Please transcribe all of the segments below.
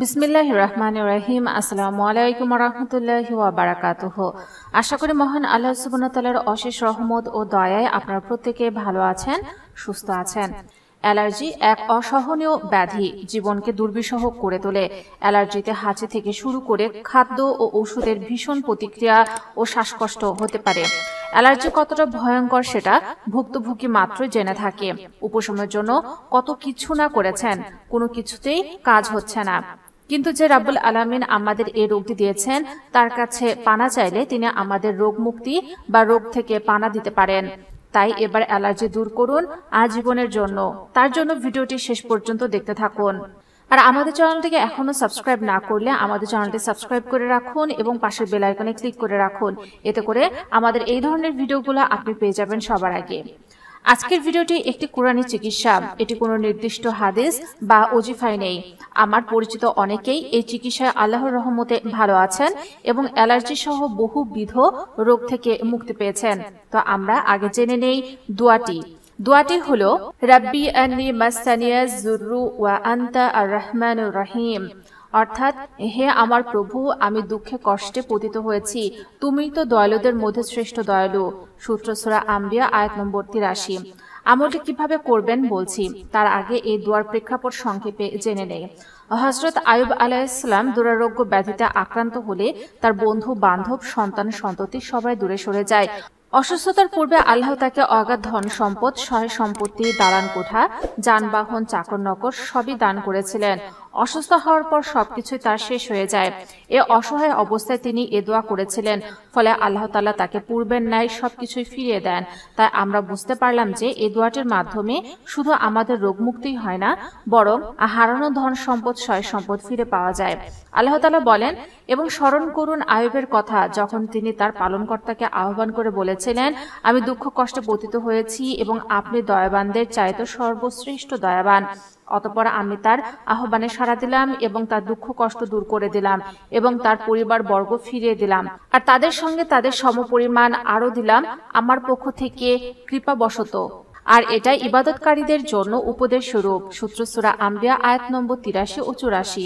বিসমিল্লাহ রহমান রাহিম আসসালামু আলাইকুম রহমতুল্লাহ বারাকাতুহ আশা করি মহান আল্লাহ সুবনতালার অশেষ রহমত ও দয়ায় আপনার প্রত্যেকে ভালো আছেন সুস্থ আছেন অ্যালার্জি এক অসহনীয় ব্যাধি জীবনকে দুর্বিষহ করে তোলে অ্যালার্জিতে হাঁচি থেকে শুরু করে খাদ্য ও ওষুধের ভীষণ প্রতিক্রিয়া ও শ্বাসকষ্ট হতে পারে অ্যালার্জি কতটা ভয়ঙ্কর সেটা ভুক্তভোগী মাত্র জেনে থাকে উপশমের জন্য কত কিছু না করেছেন কোনো কিছুতেই কাজ হচ্ছে না কিন্তু যে রাবুল আলামিন আমাদের এই রোগটি দিয়েছেন তার কাছে পানা চাইলে তিনি আমাদের রোগ মুক্তি বা রোগ থেকে পানা দিতে পারেন তাই এবার অ্যালার্জি দূর করুন আজীবনের জন্য তার জন্য ভিডিওটি শেষ পর্যন্ত দেখতে থাকুন আর আমাদের চ্যানেলটিকে এখনো সাবস্ক্রাইব না করলে আমাদের চ্যানেলটি সাবস্ক্রাইব করে রাখুন এবং পাশের বেল আইকনে ক্লিক করে রাখুন এতে করে আমাদের এই ধরনের ভিডিওগুলো আপনি পেয়ে যাবেন সবার আগে আজকের ভিডিওটি একটি কোরআনী চিকিৎসা এটি কোনো নির্দিষ্ট হাদিস বা অজিফায় নেই আমার পরিচিত অনেকেই এই চিকিৎসায় আল্লাহর রহমতে ভালো আছেন এবং অ্যালার্জি সহ বহুবিধ রোগ থেকে মুক্তি পেয়েছেন তো আমরা আগে জেনে নেই দোয়াটি দোয়াটি হল রাব্বি আন্নি মাসানিয়া জুরু ওয়া আন্তা আর রহমান রহিম অর্থাৎ হে আমার প্রভু আমি দুঃখে কষ্টে পতিত হয়েছি তুমি তো দয়ালুদের মধ্যে শ্রেষ্ঠ দয়ালু সূত্রসরা আম্বিয়া আয়াত নম্বর তিরাশি আমলটি কিভাবে করবেন বলছি তার আগে এই দুয়ার প্রেক্ষাপট সংক্ষেপে জেনে নেই হজরত আয়ুব আলাহিসাম দুরারোগ্য ব্যাধিতে আক্রান্ত হলে তার বন্ধু বান্ধব সন্তান সন্ততি সবাই দূরে সরে যায় অসুস্থতার পূর্বে আল্লাহ তাকে অগাধ ধন সম্পদ সহায় সম্পত্তি দালান কোঠা যানবাহন চাকর নকর সবই দান করেছিলেন অসুস্থ হওয়ার পর সবকিছুই তার শেষ হয়ে যায় এ অসহায় অবস্থায় তিনি এ দোয়া করেছিলেন ফলে আল্লাহ তালা তাকে পূর্বের ন্যায় সবকিছুই ফিরিয়ে দেন তাই আমরা বুঝতে পারলাম যে এ দোয়াটির মাধ্যমে শুধু আমাদের রোগ মুক্তি হয় না বরং হারানো ধন সম্পদ সয় সম্পদ ফিরে পাওয়া যায় আল্লাহ তালা বলেন এবং স্মরণ করুন আয়ুবের কথা যখন তিনি তার পালনকর্তাকে আহ্বান করে বলেছিলেন আমি দুঃখ কষ্টে পতিত হয়েছি এবং আপনি দয়াবানদের চাইতো সর্বশ্রেষ্ঠ দয়াবান অতপর আমি তার আহ্বানে সাড়া দিলাম এবং তার দুঃখ কষ্ট দূর করে দিলাম এবং তার পরিবার বর্গ ফিরিয়ে দিলাম আর তাদের সঙ্গে তাদের সমপরিমাণ আরো দিলাম আমার পক্ষ থেকে কৃপাবশত আর এটা ইবাদতকারীদের জন্য উপদেশ স্বরূপ সুরা আম্বিয়া আয়াত নম্বর তিরাশি ও চুরাশি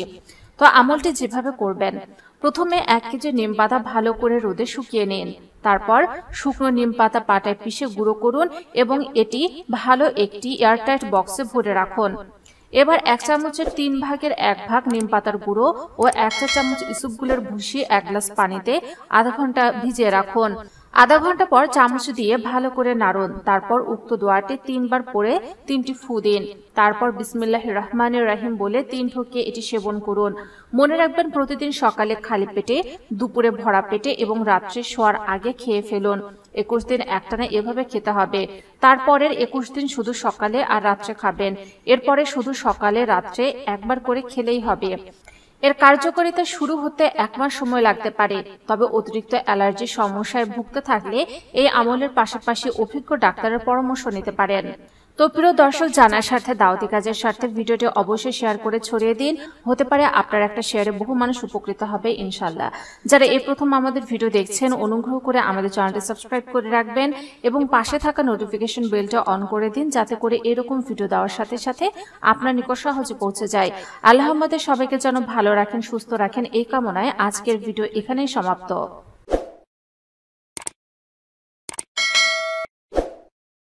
তো আমলটি যেভাবে করবেন প্রথমে এক কেজি নিম পাতা ভালো করে রোদে শুকিয়ে নিন তারপর শুকনো নিম পাতা পাটায় পিষে গুঁড়ো করুন এবং এটি ভালো একটি এয়ারটাইট বক্সে ভরে রাখুন এবার এক চামচের তিন ভাগের এক ভাগ নিম পাতার গুঁড়ো ও এক চা চামচ ইসুপগুলোর ভুষি এক গ্লাস পানিতে আধা ঘন্টা ভিজিয়ে রাখুন আধা ঘন্টা পর চামচ দিয়ে ভালো করে নাড়ুন তারপর উক্ত দোয়াটি তিনবার পরে তিনটি ফু দিন তারপর বিসমিল্লাহ রহমান রাহিম বলে তিন ঢোকে এটি সেবন করুন মনে রাখবেন প্রতিদিন সকালে খালি পেটে দুপুরে ভরা পেটে এবং রাত্রে শোয়ার আগে খেয়ে ফেলুন একুশ দিন একটানা এভাবে খেতে হবে তারপরের একুশ দিন শুধু সকালে আর রাত্রে খাবেন এরপরে শুধু সকালে রাত্রে একবার করে খেলেই হবে এর কার্যকারিতা শুরু হতে এক মাস সময় লাগতে পারে তবে অতিরিক্ত অ্যালার্জি সমস্যায় ভুগতে থাকলে এই আমলের পাশাপাশি অভিজ্ঞ ডাক্তারের পরামর্শ নিতে পারেন তো প্রিয় দর্শক জানার স্বার্থে দাওয়াতি কাজের স্বার্থে ভিডিওটি অবশ্যই শেয়ার করে ছড়িয়ে দিন হতে পারে আপনার একটা শেয়ারে বহু মানুষ উপকৃত হবে ইনশাল্লাহ যারা এই প্রথম আমাদের ভিডিও দেখছেন অনুগ্রহ করে আমাদের চ্যানেলটি সাবস্ক্রাইব করে রাখবেন এবং পাশে থাকা নোটিফিকেশন বেলটা অন করে দিন যাতে করে এরকম ভিডিও দেওয়ার সাথে সাথে আপনার নিকট সহজে পৌঁছে যায় আল্লাহ আমাদের সবাইকে যেন ভালো রাখেন সুস্থ রাখেন এই কামনায় আজকের ভিডিও এখানেই সমাপ্ত